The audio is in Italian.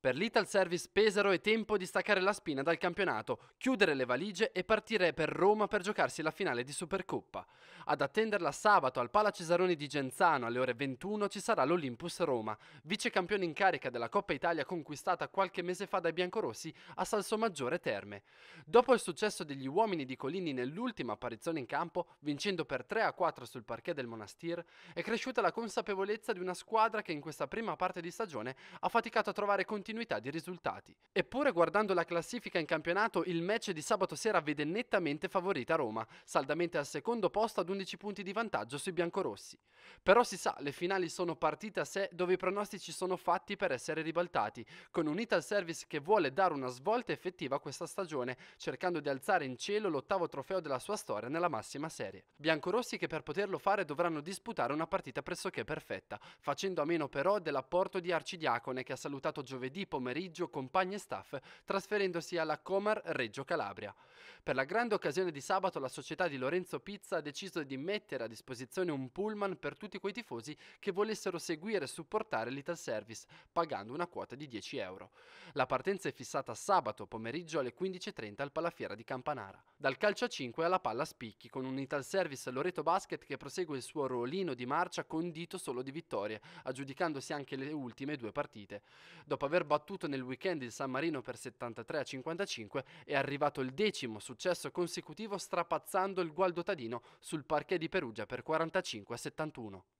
Per l'Ital Service Pesaro è tempo di staccare la spina dal campionato, chiudere le valigie e partire per Roma per giocarsi la finale di Supercoppa. Ad attenderla sabato al Pala Cesaroni di Genzano alle ore 21 ci sarà l'Olympus Roma, vice campione in carica della Coppa Italia conquistata qualche mese fa dai biancorossi a Salsomaggiore Terme. Dopo il successo degli uomini di Colini nell'ultima apparizione in campo, vincendo per 3 a 4 sul parquet del Monastir, è cresciuta la consapevolezza di una squadra che in questa prima parte di stagione ha faticato a trovare continuità continuità di risultati. Eppure guardando la classifica in campionato, il match di sabato sera vede nettamente favorita Roma, saldamente al secondo posto ad 11 punti di vantaggio sui biancorossi. Però si sa, le finali sono partite a sé dove i pronostici sono fatti per essere ribaltati, con un Ital Service che vuole dare una svolta effettiva a questa stagione, cercando di alzare in cielo l'ottavo trofeo della sua storia nella massima serie. Biancorossi che per poterlo fare dovranno disputare una partita pressoché perfetta, facendo a meno però dell'apporto di Arcidiacone che ha salutato giovedì venerdì pomeriggio compagni e staff trasferendosi alla Comar Reggio Calabria. Per la grande occasione di sabato la società di Lorenzo Pizza ha deciso di mettere a disposizione un pullman per tutti quei tifosi che volessero seguire e supportare l'Ital Service, pagando una quota di 10 euro. La partenza è fissata sabato pomeriggio alle 15.30 al Palafiera di Campanara. Dal calcio a 5 alla palla a spicchi con un Ital Service Loreto Basket che prosegue il suo ruolino di marcia condito solo di vittorie, aggiudicandosi anche le ultime due partite. Dopo aver battuto nel weekend il San Marino per 73 a 55 è arrivato il decimo su successo consecutivo strapazzando il Gualdo Tadino sul parquet di Perugia per 45-71.